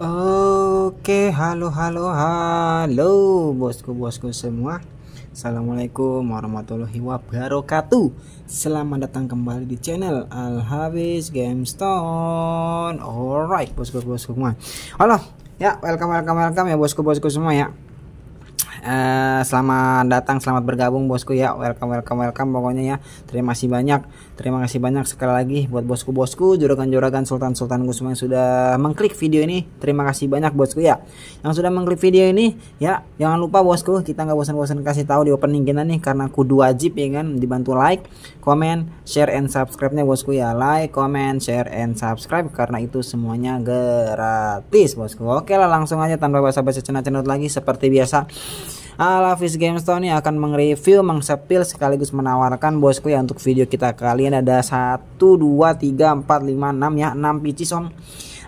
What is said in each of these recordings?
Oke, halo halo halo bosku-bosku semua. Assalamualaikum warahmatullahi wabarakatuh. Selamat datang kembali di channel Al Habis Gamestone. Alright, bosku-bosku semua. Halo, ya welcome welcome welcome ya bosku-bosku semua ya. Eh, selamat datang selamat bergabung bosku ya welcome welcome welcome pokoknya ya terima kasih banyak terima kasih banyak sekali lagi buat bosku bosku juragan juragan sultan sultan Gusma yang sudah mengklik video ini terima kasih banyak bosku ya yang sudah mengklik video ini ya jangan lupa bosku kita nggak bosan-bosan kasih tahu di opening kita nih karena kudu wajib ya kan dibantu like comment share and subscribe nya bosku ya like comment share and subscribe karena itu semuanya gratis bosku oke lah langsung aja tanpa basa-basi channel cenut lagi seperti biasa Game Gamestone ini akan mereview, mengsepil sekaligus menawarkan bosku ya untuk video kita kalian ada 1 2 3 4 5 6 ya 6 pieces om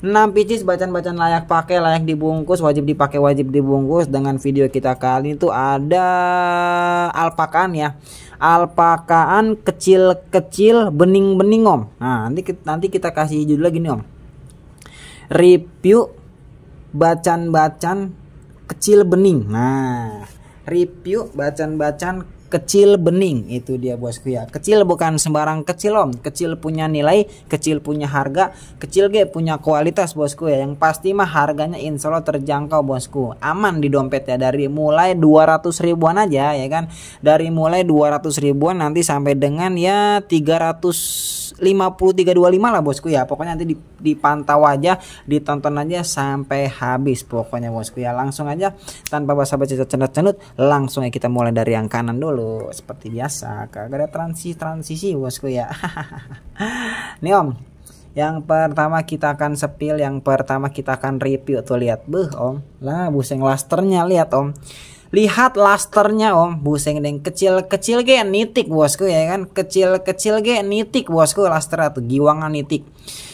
6 pieces bacaan-bacaan layak pakai layak dibungkus wajib dipakai wajib dibungkus dengan video kita kali itu ada alpakaan ya alpakaan kecil-kecil bening-bening om nah nanti nanti kita kasih judul lagi nih om review bacan-bacan kecil bening nah review bacan-bacan kecil bening itu dia bosku ya kecil bukan sembarang kecil om kecil punya nilai kecil punya harga kecil ge punya kualitas bosku ya yang pasti mah harganya insya Allah terjangkau bosku aman di dompet ya dari mulai 200 ribuan aja ya kan dari mulai 200 ribuan nanti sampai dengan ya 35325 lah bosku ya pokoknya nanti dipantau aja ditonton aja sampai habis pokoknya bosku ya langsung aja tanpa basa-basi cenut-cenut langsung ya kita mulai dari yang kanan dulu dulu seperti biasa kagak ada transisi transisi bosku ya nih om yang pertama kita akan sepil yang pertama kita akan review tuh lihat beh om lah buseng lasternya lihat om lihat lasternya om buseng yang kecil kecil ge nitik bosku ya kan kecil kecil ge nitik bosku laster atau giwangan nitik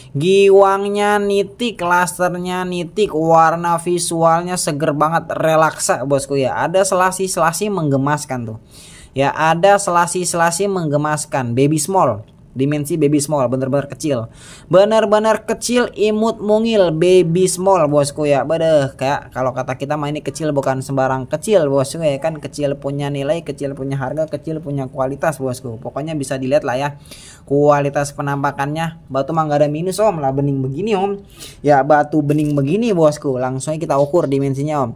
giwangnya nitik, lasternya nitik, warna visualnya seger banget, relaksa bosku ya. Ada selasi-selasi menggemaskan tuh ya ada selasi-selasi menggemaskan baby small dimensi baby small bener-bener kecil bener-bener kecil imut mungil baby small bosku ya bedeh kayak kalau kata kita mah ini kecil bukan sembarang kecil bosku ya kan kecil punya nilai kecil punya harga kecil punya kualitas bosku pokoknya bisa dilihat lah ya kualitas penampakannya batu mah gak ada minus om lah bening begini om ya batu bening begini bosku langsung kita ukur dimensinya om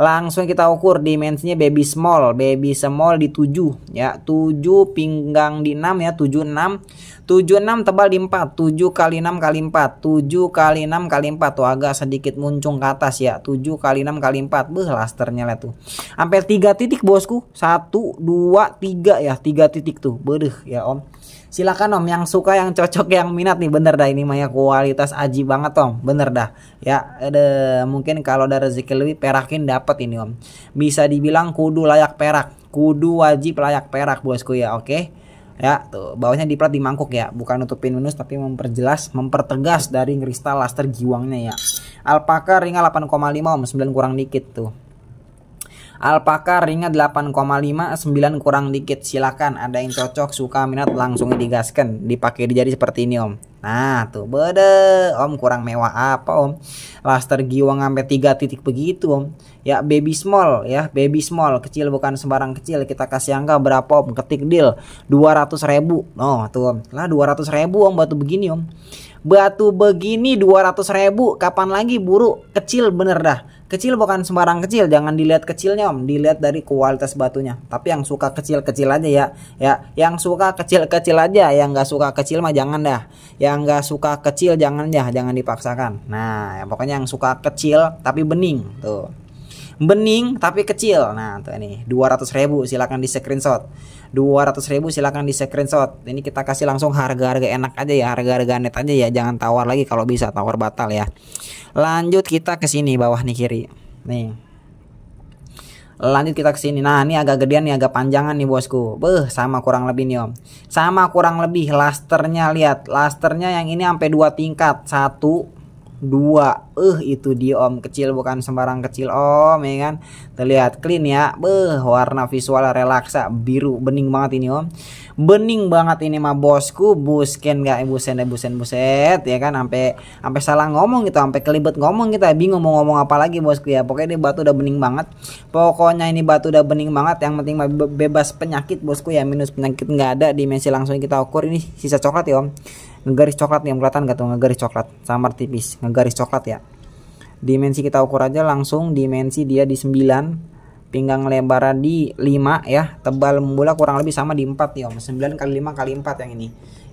langsung kita ukur dimensinya baby small baby small di 7 ya 7 pinggang di 6 ya 7 6 76 tebal di 4 7 kali 6 kali 4 7 kali 6 kali 4 tuh agak sedikit muncung ke atas ya 7 kali 6 kali 4 beh lasternya lah tuh sampai 3 titik bosku 1 2 3 ya 3 titik tuh bereh ya om silakan om yang suka yang cocok yang minat nih bener dah ini Maya kualitas aji banget om bener dah ya ada mungkin kalau ada rezeki lebih perakin dapat ini om bisa dibilang kudu layak perak kudu wajib layak perak bosku ya oke okay? ya tuh bawahnya diplat di mangkuk ya bukan nutupin minus tapi memperjelas mempertegas dari kristal laster giwangnya ya alpaka ringa 8,5 om 9 kurang dikit tuh Alpaka ringnya 8,5 9 kurang dikit silakan ada yang cocok suka minat langsung digaskan dipakai di jari seperti ini om nah tuh bede om kurang mewah apa om laster giwang sampai 3 titik begitu om ya baby small ya baby small kecil bukan sembarang kecil kita kasih angka berapa om ketik deal 200 ribu oh tuh om lah 200 ribu om batu begini om batu begini 200 ribu kapan lagi buru kecil bener dah Kecil bukan sembarang kecil, jangan dilihat kecilnya om, dilihat dari kualitas batunya. Tapi yang suka kecil-kecil aja ya, ya yang suka kecil-kecil aja, yang nggak suka kecil mah jangan dah. Yang nggak suka kecil jangan ya, jangan dipaksakan. Nah, ya, pokoknya yang suka kecil tapi bening tuh bening tapi kecil. Nah, tuh ini 200 ribu silakan di screenshot. 200 ribu silakan di screenshot. Ini kita kasih langsung harga-harga enak aja ya, harga-harga net aja ya, jangan tawar lagi kalau bisa, tawar batal ya. Lanjut kita ke sini bawah nih kiri. Nih. Lanjut kita ke sini. Nah, ini agak gedean nih, agak panjangan nih bosku. Beh, sama kurang lebih nih om. Sama kurang lebih lasternya lihat, lasternya yang ini sampai dua tingkat. Satu, dua eh uh, itu dia om kecil bukan sembarang kecil om ya kan terlihat clean ya beh warna visual relaksa biru bening banget ini om bening banget ini mah bosku busken gak eh, busen ibu eh, busen buset ya kan sampai sampai salah ngomong gitu sampai kelibet ngomong kita gitu, ya. bingung mau ngomong apa lagi bosku ya pokoknya ini batu udah bening banget pokoknya ini batu udah bening banget yang penting bebas penyakit bosku ya minus penyakit nggak ada dimensi langsung kita ukur ini sisa coklat ya om ngegaris coklat yang kelihatan gak tuh ngegaris coklat samar tipis ngegaris coklat ya dimensi kita ukur aja langsung dimensi dia di 9 pinggang lebaran di 5 ya tebal membulat kurang lebih sama di 4 ya 9 kali 5 kali 4 yang ini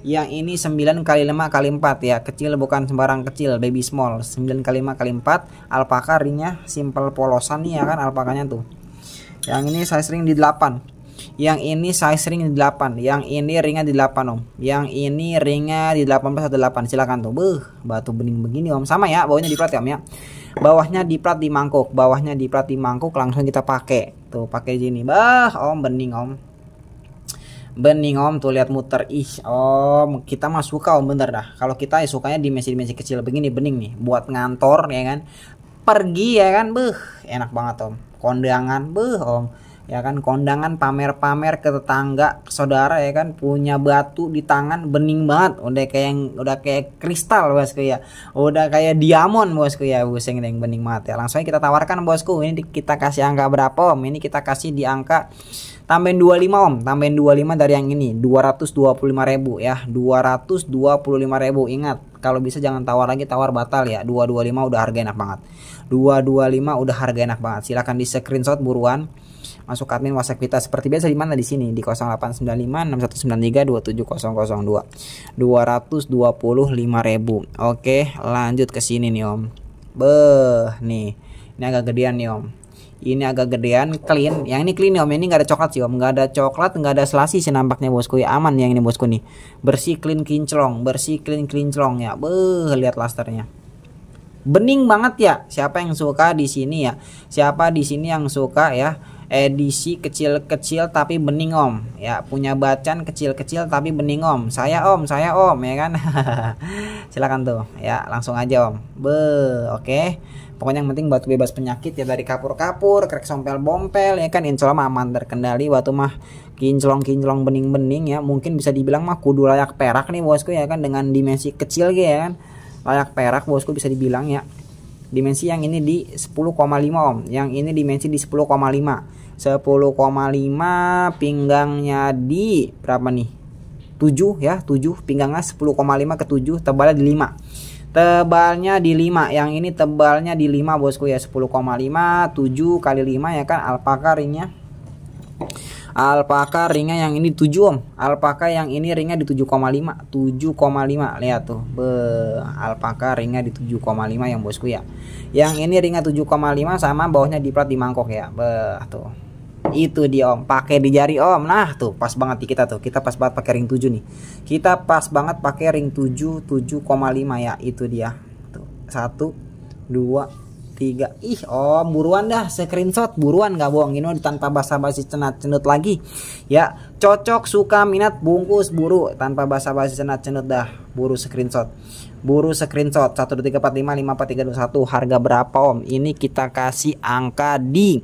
yang ini 9 kali 5 kali 4 ya kecil bukan sembarang kecil baby small 9 kali 5 kali 4 alpaka ringnya simple polosan nih ya kan alpakanya tuh yang ini saya sering di 8 yang ini size ring di 8, yang ini ringnya di 8 Om. Yang ini ringnya di 18 atau 8. Silakan tuh. Beuh, batu bening begini Om. Sama ya, bawahnya diplat ya Om ya. Bawahnya diplat di mangkuk, bawahnya diplat di mangkuk langsung kita pakai. Tuh, pakai gini Bah, Om bening Om. Bening om tuh lihat muter ih om kita mah suka om bener dah kalau kita ya sukanya dimensi-dimensi kecil begini bening nih buat ngantor ya kan pergi ya kan beh enak banget om kondangan beh om ya kan kondangan pamer-pamer ke tetangga ke saudara ya kan punya batu di tangan bening banget udah kayak yang udah kayak kristal bosku ya udah kayak diamond bosku ya buseng yang bening banget ya langsung kita tawarkan bosku ini kita kasih angka berapa om ini kita kasih di angka tambahin 25 om tambahin 25 dari yang ini lima ribu ya lima ribu ingat kalau bisa jangan tawar lagi tawar batal ya 225 udah harga enak banget 225 udah harga enak banget silahkan di screenshot buruan masuk admin WhatsApp kita seperti biasa di mana di sini di 0895 6193 27002 ribu Oke, lanjut ke sini nih Om. Beh, nih. Ini agak gedean nih Om. Ini agak gedean, clean. Yang ini clean nih Om, ini nggak ada coklat sih Om. nggak ada coklat, nggak ada selasi sih nampaknya Bosku. Ya aman yang ini Bosku nih. Bersih, clean, kinclong. Bersih, clean, kinclong ya. Beh, lihat lasternya bening banget ya. Siapa yang suka di sini ya? Siapa di sini yang suka ya? edisi kecil-kecil tapi bening om ya punya bacan kecil-kecil tapi bening om saya om saya om ya kan silakan tuh ya langsung aja om be oke okay. pokoknya yang penting batu bebas penyakit ya dari kapur-kapur krek sompel bompel ya kan insya Allah aman terkendali batu mah kinclong-kinclong bening-bening ya mungkin bisa dibilang mah kudu layak perak nih bosku ya kan dengan dimensi kecil gitu ya kan layak perak bosku bisa dibilang ya dimensi yang ini di 10,5 ohm yang ini dimensi di 10,5 10,5 pinggangnya di berapa nih 7 ya 7 pinggangnya 10,5 ke 7 tebalnya di 5 tebalnya di 5 yang ini tebalnya di 5 bosku ya 10,5 7 kali 5 ya kan alpaka ringnya Alpaka ringnya yang ini 7 om. Alpaka yang ini ringnya di 7,5. 7,5 lihat tuh. Be alpaka ringnya di 7,5 yang bosku ya. Yang ini ringnya 7,5 sama bawahnya diplat di mangkok ya. Be tuh. Itu dia om, pakai di jari om. Nah, tuh pas banget di kita tuh. Kita pas banget pakai ring 7 nih. Kita pas banget pakai ring 7 7,5 ya, itu dia. Tuh. 1 2 tiga ih om buruan dah screenshot buruan nggak bohong ini tanpa basa-basi cenat-cenut lagi ya cocok suka minat bungkus buru tanpa basa-basi cenat-cenut dah buru screenshot buru screenshot 1 3 4 lima, lima 4 tiga 2 1 harga berapa om ini kita kasih angka di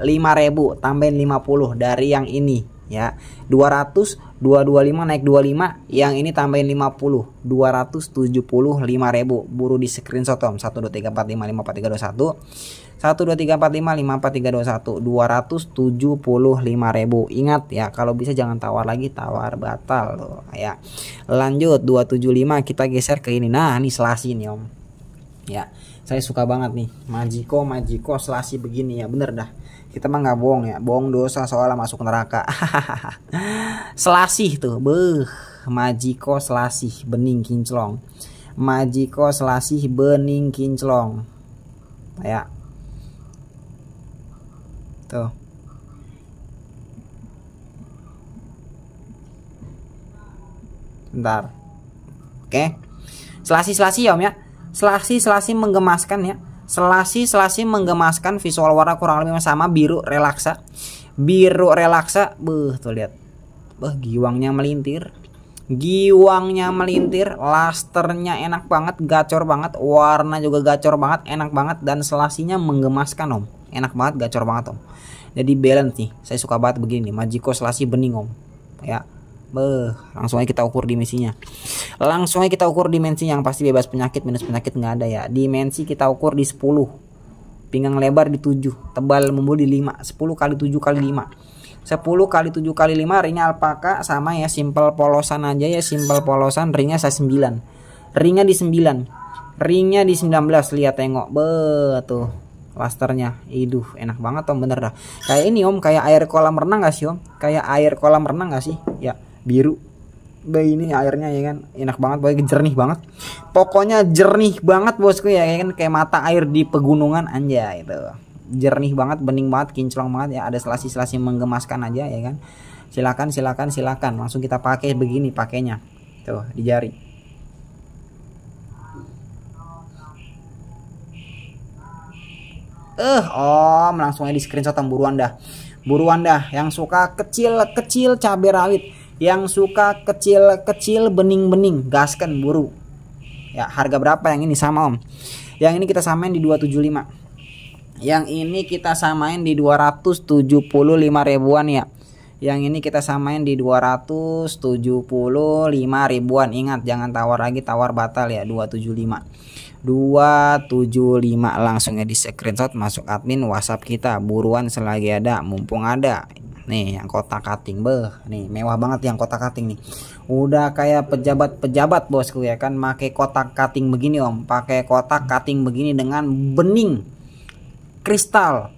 lima ribu tambahin 50 dari yang ini ya 200 225 naik 25 yang ini tambahin 50 275 ribu buru di screenshot om 1 2 3 4 5 5 4 3 2 1 1 2 3 4 5 5 4 3 2 1 275 ribu ingat ya kalau bisa jangan tawar lagi tawar batal loh ya lanjut 275 kita geser ke ini nah ini selasih nih om ya saya suka banget nih majiko majiko selasi begini ya bener dah kita mah nggak bohong ya bohong dosa soalnya masuk neraka selasih tuh beh majiko selasih bening kinclong majiko selasih bening kinclong ya tuh bentar oke selasih selasih ya om ya selasih selasih menggemaskan ya Selasi-selasi menggemaskan visual warna kurang lebih sama biru relaksa. Biru relaksa, beuh tuh lihat. Beuh giwangnya melintir. Giwangnya melintir, lasternya enak banget, gacor banget, warna juga gacor banget, enak banget dan selasinya menggemaskan om. Enak banget, gacor banget om. Jadi balance nih, saya suka banget begini, Majiko selasi bening om. Ya, Beuh, langsung aja kita ukur dimensinya. Langsung aja kita ukur dimensi yang pasti bebas penyakit minus penyakit nggak ada ya. Dimensi kita ukur di 10. Pinggang lebar di 7, tebal membul di 5, 10 kali 7 kali 5. 10 kali 7 kali 5 ringnya alpaka sama ya simpel polosan aja ya simpel polosan ringnya saya 9. Ringnya di 9. Ringnya di 19 lihat tengok. Betul lasternya Iduh enak banget om bener dah Kayak ini om kayak air kolam renang gak sih om Kayak air kolam renang gak sih Ya biru bayi ini airnya ya kan enak banget pokoknya jernih banget pokoknya jernih banget bosku ya, ya kan kayak mata air di pegunungan aja itu jernih banget bening banget kinclong banget ya ada selasi-selasi menggemaskan aja ya kan silakan silakan silakan langsung kita pakai begini pakainya tuh di jari eh om langsungnya di screenshot buruan dah buruan dah yang suka kecil kecil cabai rawit yang suka kecil-kecil bening-bening gaskan buru ya harga berapa yang ini sama om yang ini kita samain di 275 yang ini kita samain di 275 ribuan ya yang ini kita samain di 275 ribuan ingat jangan tawar lagi tawar batal ya 275 275 langsungnya ya di screenshot masuk admin whatsapp kita buruan selagi ada mumpung ada nih yang kota cutting beh nih mewah banget yang kota cutting nih udah kayak pejabat-pejabat bosku ya kan pakai kotak cutting begini om pakai kotak cutting begini dengan bening kristal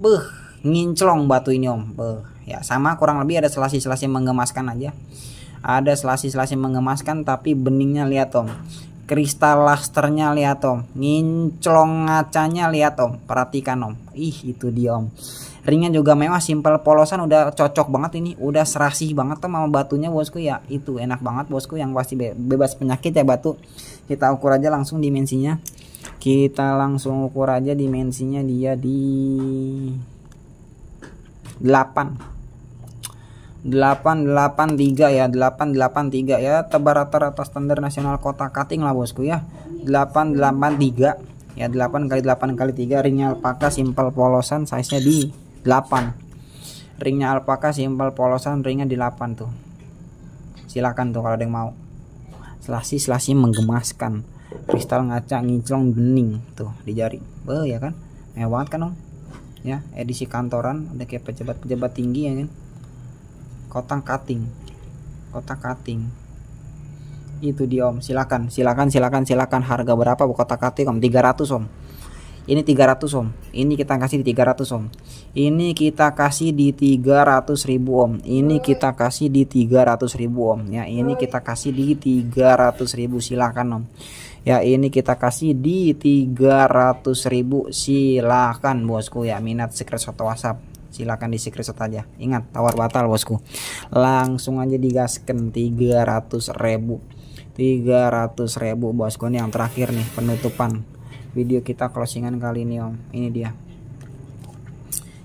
beh nginclong batu ini om beh ya sama kurang lebih ada selasi-selasi mengemaskan aja ada selasi-selasi mengemaskan tapi beningnya lihat om kristal lasternya lihat om nginclong ngacanya lihat om perhatikan om ih itu dia om Ringan juga mewah simple polosan udah cocok banget ini udah serasi banget tuh sama batunya bosku ya itu enak banget bosku yang pasti bebas penyakit ya batu kita ukur aja langsung dimensinya kita langsung ukur aja dimensinya dia di 8 883 ya 883 ya tebar rata-rata standar nasional kota Kating lah bosku ya 883 ya 8 kali 8 kali 3 ringnya alpaka simpel polosan size nya di 8 ringnya alpaka simpel polosan ringnya di 8 tuh silakan tuh kalau ada yang mau selasi selasi menggemaskan kristal ngaca ngiclong bening tuh di jari Be, ya kan mewah kan dong ya edisi kantoran ada kayak pejabat-pejabat tinggi ya kan kotak cutting kotak cutting itu dia om silakan silakan silakan silakan harga berapa kotak cutting om 300 om ini 300 om ini kita kasih di 300 om ini kita kasih di 300 ribu om ini kita kasih di 300 ribu om ya ini kita kasih di 300 ribu silakan om ya ini kita kasih di 300 ribu silakan bosku ya minat secret atau whatsapp silakan di screenshot aja ingat tawar batal bosku langsung aja digaskan 300 ribu 300 ribu bosku ini yang terakhir nih penutupan video kita closingan kali ini om ini dia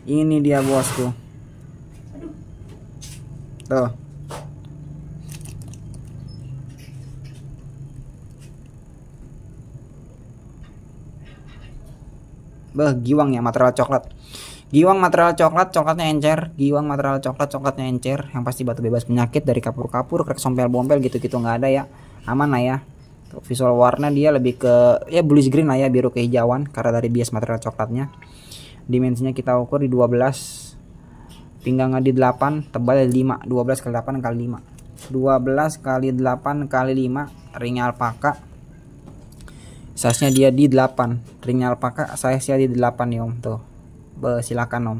ini dia bosku tuh Bah, giwang ya material coklat Giwang material coklat, coklatnya encer. Giwang material coklat, coklatnya encer. Yang pasti batu bebas penyakit dari kapur-kapur, krek sompel-bompel gitu-gitu nggak ada ya. Aman lah ya. visual warna dia lebih ke ya bluish green lah ya, biru kehijauan karena dari bias material coklatnya. Dimensinya kita ukur di 12 pinggangnya di 8, tebalnya 5, 12 kali 8 kali 5. 12 kali 8 kali 5 ringnya alpaka. Size-nya dia di 8. Ringnya alpaka size-nya di 8 nih Om tuh. Be, silakan om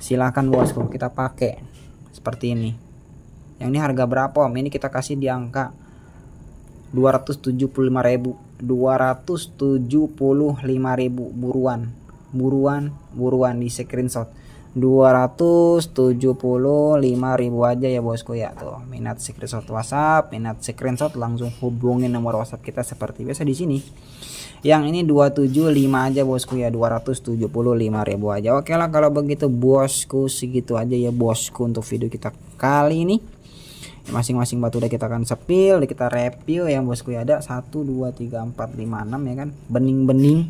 silakan bosku kita pakai seperti ini yang ini harga berapa om ini kita kasih di angka 275.000 275.000 buruan buruan buruan di screenshot 275.000 aja ya bosku ya tuh minat screenshot WhatsApp minat screenshot langsung hubungin nomor WhatsApp kita seperti biasa di sini yang ini 275 aja bosku ya 275 ribu aja oke lah kalau begitu bosku segitu aja ya bosku untuk video kita kali ini masing-masing batu udah kita akan sepil kita review yang bosku ya ada 1 2 3 4 5 6 ya kan bening-bening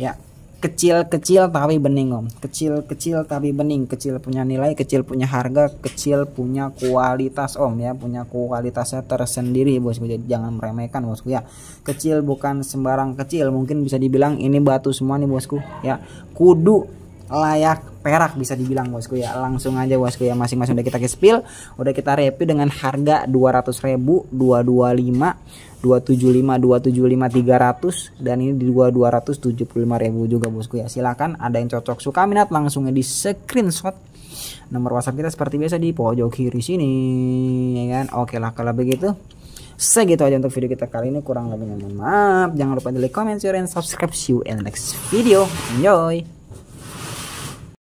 ya kecil-kecil tapi bening om kecil-kecil tapi bening kecil punya nilai kecil punya harga kecil punya kualitas om ya punya kualitasnya tersendiri bos jadi jangan meremehkan bosku ya kecil bukan sembarang kecil mungkin bisa dibilang ini batu semua nih bosku ya kudu layak perak bisa dibilang bosku ya langsung aja bosku ya masing-masing udah kita ke spill udah kita review dengan harga 200 ribu 225 275 275 300 dan ini di 2275 ribu juga bosku ya silahkan ada yang cocok suka minat langsungnya di screenshot nomor whatsapp kita seperti biasa di pojok kiri sini ya kan oke lah kalau begitu segitu aja untuk video kita kali ini kurang lebihnya mohon maaf jangan lupa di like comment share and subscribe see you in the next video enjoy